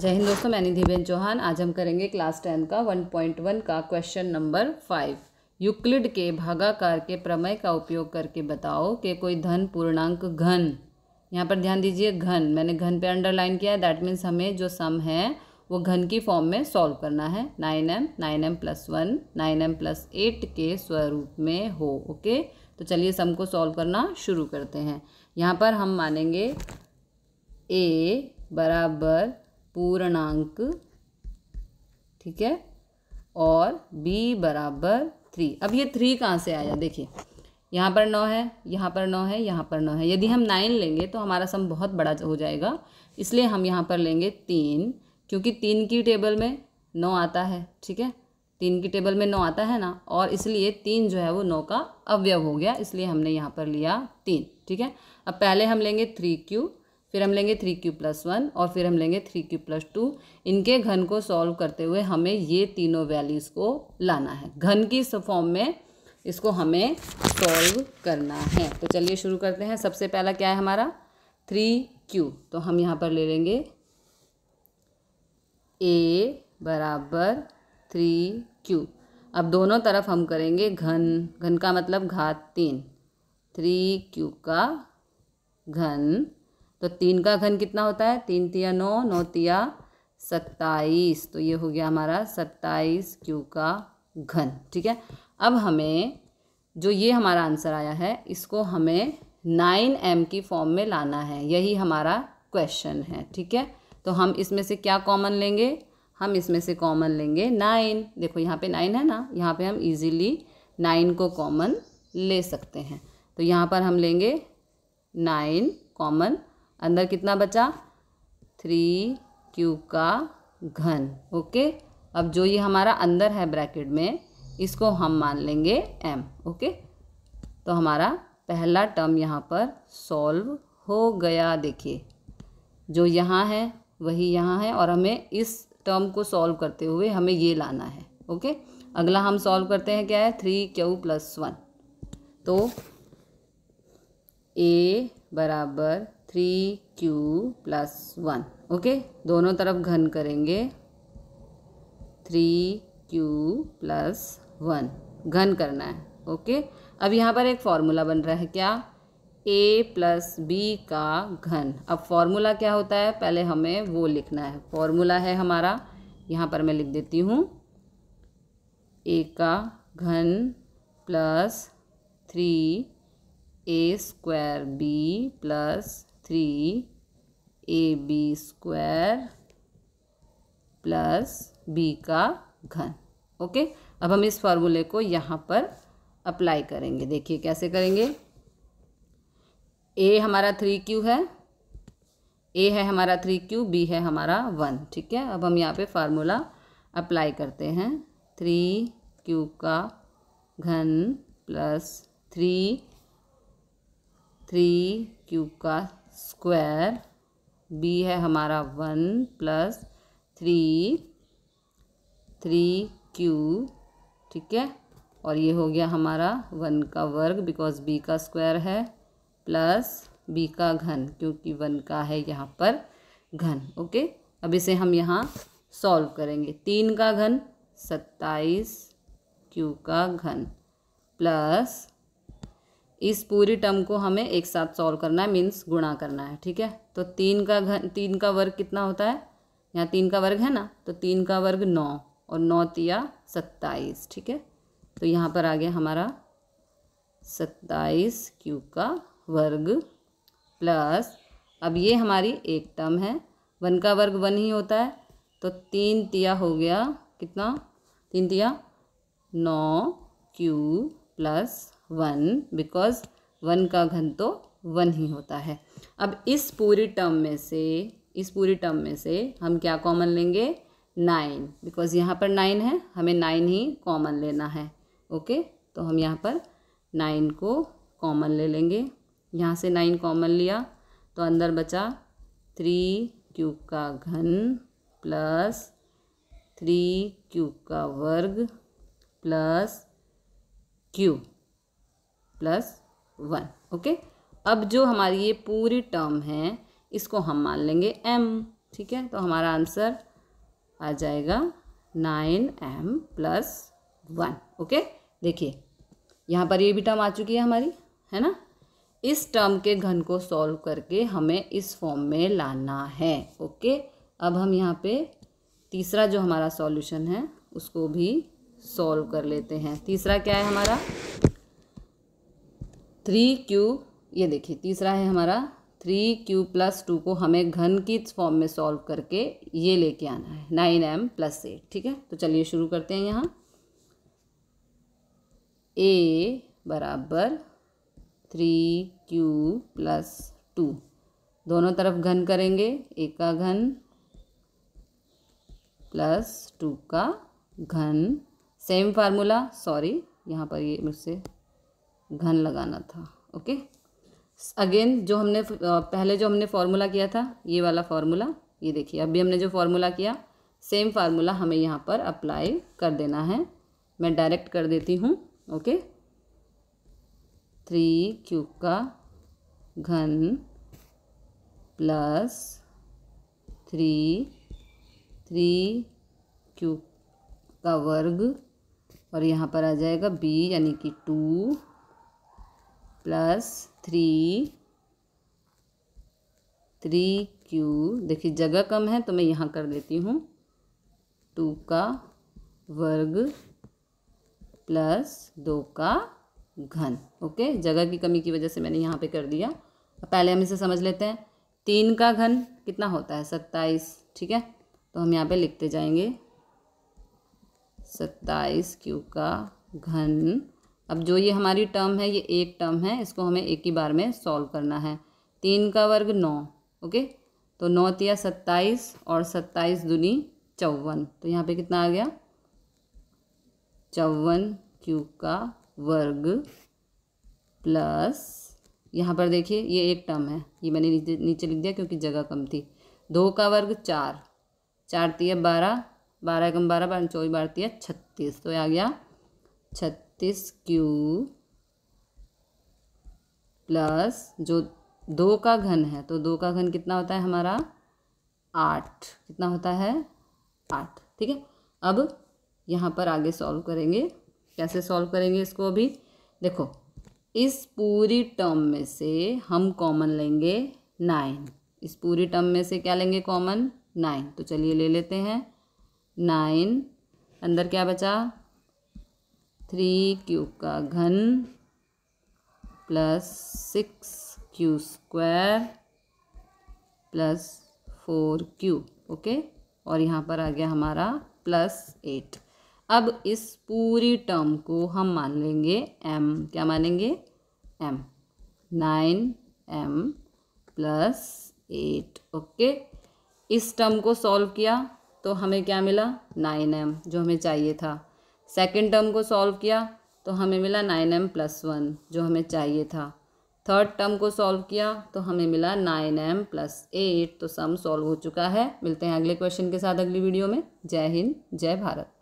जय हिंद दोस्तों मैं बेन चौहान आज हम करेंगे क्लास टेन का वन पॉइंट वन का क्वेश्चन नंबर फाइव यूक्लिड के भागाकार के प्रमेय का उपयोग करके बताओ कि कोई धन पूर्णांक घन यहाँ पर ध्यान दीजिए घन मैंने घन पे अंडरलाइन किया है दैट मीन्स हमें जो सम है वो घन की फॉर्म में सॉल्व करना है nine m nine M plus one nine M plus eight के स्वरूप में हो ओके तो चलिए सम को सॉल्व करना शुरू करते हैं यहाँ पर हम मानेंगे ए बराबर पूर्णांक ठीक है और b बराबर थ्री अब ये थ्री कहाँ से आया देखिए यहाँ पर नौ है यहाँ पर नौ है यहाँ पर नौ है यदि हम नाइन लेंगे तो हमारा सम बहुत बड़ा हो जाएगा इसलिए हम यहाँ पर लेंगे तीन क्योंकि तीन की टेबल में नौ आता है ठीक है तीन की टेबल में नौ आता है ना और इसलिए तीन जो है वो नौ का अवयव हो गया इसलिए हमने यहाँ पर लिया तीन ठीक है अब पहले हम लेंगे थ्री क्यू फिर हम लेंगे थ्री क्यू प्लस वन और फिर हम लेंगे थ्री क्यू प्लस टू इनके घन को सॉल्व करते हुए हमें ये तीनों वैल्यूज़ को लाना है घन की फॉर्म में इसको हमें सॉल्व करना है तो चलिए शुरू करते हैं सबसे पहला क्या है हमारा थ्री क्यू तो हम यहाँ पर ले लेंगे ए बराबर थ्री क्यू अब दोनों तरफ हम करेंगे घन घन का मतलब घात तीन थ्री क्यू का घन तो तीन का घन कितना होता है तीन तिया नौ नौ तिया सत्ताईस तो ये हो गया हमारा सत्ताईस क्यू का घन ठीक है अब हमें जो ये हमारा आंसर आया है इसको हमें नाइन एम की फॉर्म में लाना है यही हमारा क्वेश्चन है ठीक है तो हम इसमें से क्या कॉमन लेंगे हम इसमें से कॉमन लेंगे नाइन देखो यहाँ पे नाइन है ना यहाँ पे हम इजीली नाइन को कॉमन ले सकते हैं तो यहाँ पर हम लेंगे नाइन कॉमन अंदर कितना बचा थ्री क्यू का घन ओके अब जो ये हमारा अंदर है ब्रैकेट में इसको हम मान लेंगे एम ओके तो हमारा पहला टर्म यहाँ पर सॉल्व हो गया देखिए जो यहाँ है वही यहाँ है और हमें इस टर्म को सॉल्व करते हुए हमें ये लाना है ओके अगला हम सॉल्व करते हैं क्या है थ्री क्यू प्लस वन तो ए बराबर three q plus one okay दोनों तरफ घन करेंगे थ्री क्यू प्लस वन घन करना है ओके अब यहाँ पर एक फॉर्मूला बन रहा है क्या ए प्लस बी का घन अब फॉर्मूला क्या होता है पहले हमें वो लिखना है फॉर्मूला है हमारा यहाँ पर मैं लिख देती हूँ ए का घन plus three a square b plus three a b square plus B का घन ओके अब हम इस फार्मूले को यहाँ पर अप्लाई करेंगे देखिए कैसे करेंगे ए हमारा थ्री क्यू है ए है हमारा थ्री क्यू बी है हमारा वन ठीक है अब हम यहाँ पे फार्मूला अप्लाई करते हैं थ्री क्यू का घन प्लस थ्री थ्री क्यूब का स्क्वायर बी है हमारा one plus three three cube ठीक है और ये हो गया हमारा वन का वर्ग बिकॉज बी का स्क्वायर है प्लस बी का घन क्योंकि वन का है यहाँ पर घन ओके अब इसे हम यहाँ सॉल्व करेंगे तीन का घन सत्ताईस क्यू का घन प्लस इस पूरी टर्म को हमें एक साथ सॉल्व करना है मीन्स गुणा करना है ठीक है तो तीन का घन तीन का वर्ग कितना होता है यहाँ तीन का वर्ग है ना तो तीन का वर्ग नौ और नौ तिया सत्ताईस ठीक है तो यहाँ पर आ गया हमारा सत्ताईस क्यूब का वर्ग प्लस अब ये हमारी एक टर्म है वन का वर्ग वन ही होता है तो तीन तिया हो गया कितना तीन तिया नौ Q plus one because one का घन तो वन ही होता है अब इस पूरी टर्म में से इस पूरी टर्म में से हम क्या कॉमन लेंगे नाइन बिकॉज यहाँ पर नाइन है हमें नाइन ही कॉमन लेना है ओके तो हम यहाँ पर नाइन को कॉमन ले लेंगे यहाँ से नाइन कॉमन लिया तो अंदर बचा थ्री क्यूब का घन प्लस थ्री क्यूब का वर्ग plus Q plus one okay अब जो हमारी ये पूरी टर्म है इसको हम मान लेंगे एम ठीक है तो हमारा आंसर आ जाएगा nine M plus one okay देखिए यहाँ पर ये भी टर्म आ चुकी है हमारी है ना इस टर्म के घन को सॉल्व करके हमें इस फॉर्म में लाना है ओके अब हम यहाँ पे तीसरा जो हमारा सॉल्यूशन है उसको भी सॉल्व कर लेते हैं तीसरा क्या है हमारा थ्री क्यू ये देखिए तीसरा है हमारा थ्री क्यू प्लस टू को हमें घन की फॉर्म में सॉल्व करके ये लेके आना है नाइन एम प्लस एट ठीक है तो चलिए शुरू करते हैं यहाँ ए बराबर थ्री क्यू प्लस टू दोनों तरफ घन करेंगे ए का घन प्लस टू का घन सेम फार्मूला सॉरी यहाँ पर ये मुझसे घन लगाना था ओके अगेन जो हमने पहले जो हमने फार्मूला किया था ये वाला फार्मूला ये देखिए अभी हमने जो फार्मूला किया सेम फार्मूला हमें यहाँ पर अप्लाई कर देना है मैं डायरेक्ट कर देती हूँ ओके थ्री क्यू का घन प्लस थ्री थ्री क्यू का वर्ग और यहाँ पर आ जाएगा बी यानी कि two plus three three Q देखिए जगह कम है तो मैं यहाँ कर देती हूँ टू का वर्ग प्लस दो का घन ओके जगह की कमी की वजह से मैंने यहाँ पे कर दिया पहले हम इसे समझ लेते हैं तीन का घन कितना होता है सत्ताईस ठीक है तो हम यहाँ पे लिखते जाएंगे सत्ताईस क्यू का घन अब जो ये हमारी टर्म है ये एक टर्म है इसको हमें एक ही बार में सॉल्व करना है तीन का वर्ग नौ ओके तो नौ तिया सत्ताईस और सत्ताईस दुनी चौवन तो यहाँ पे कितना आ गया चौवन क्यू का वर्ग प्लस यहाँ पर देखिए ये एक टर्म है ये मैंने नीचे नीचे लिख दिया क्योंकि जगह कम थी दो का वर्ग चार चार तिया बारह बारह कम बारह बारह चौबीस बारह तिया छत्तीस तो आ गया छत्तीस छत्तीस क्यू प्लस जो दो का घन है तो दो का घन कितना होता है हमारा आठ कितना होता है आठ ठीक है अब यहाँ पर आगे सॉल्व करेंगे कैसे सॉल्व करेंगे इसको अभी देखो इस पूरी टर्म में से हम कॉमन लेंगे नाइन इस पूरी टर्म में से क्या लेंगे कॉमन नाइन तो चलिए ले लेते हैं नाइन अंदर क्या बचा थ्री क्यू का घन plus six Q square plus four Q okay और यहाँ पर आ गया हमारा प्लस एट अब इस पूरी टर्म को हम मान लेंगे एम क्या मानेंगे M nine M plus eight okay इस टर्म को सॉल्व किया तो हमें क्या मिला नाइन एम जो हमें चाहिए था सेकेंड टर्म को सॉल्व किया तो हमें मिला नाइन एम प्लस वन जो हमें चाहिए था थर्ड टर्म को सॉल्व किया तो हमें मिला नाइन एम प्लस एट तो सम सॉल्व हो चुका है मिलते हैं अगले क्वेश्चन के साथ अगली वीडियो में जय हिंद जय भारत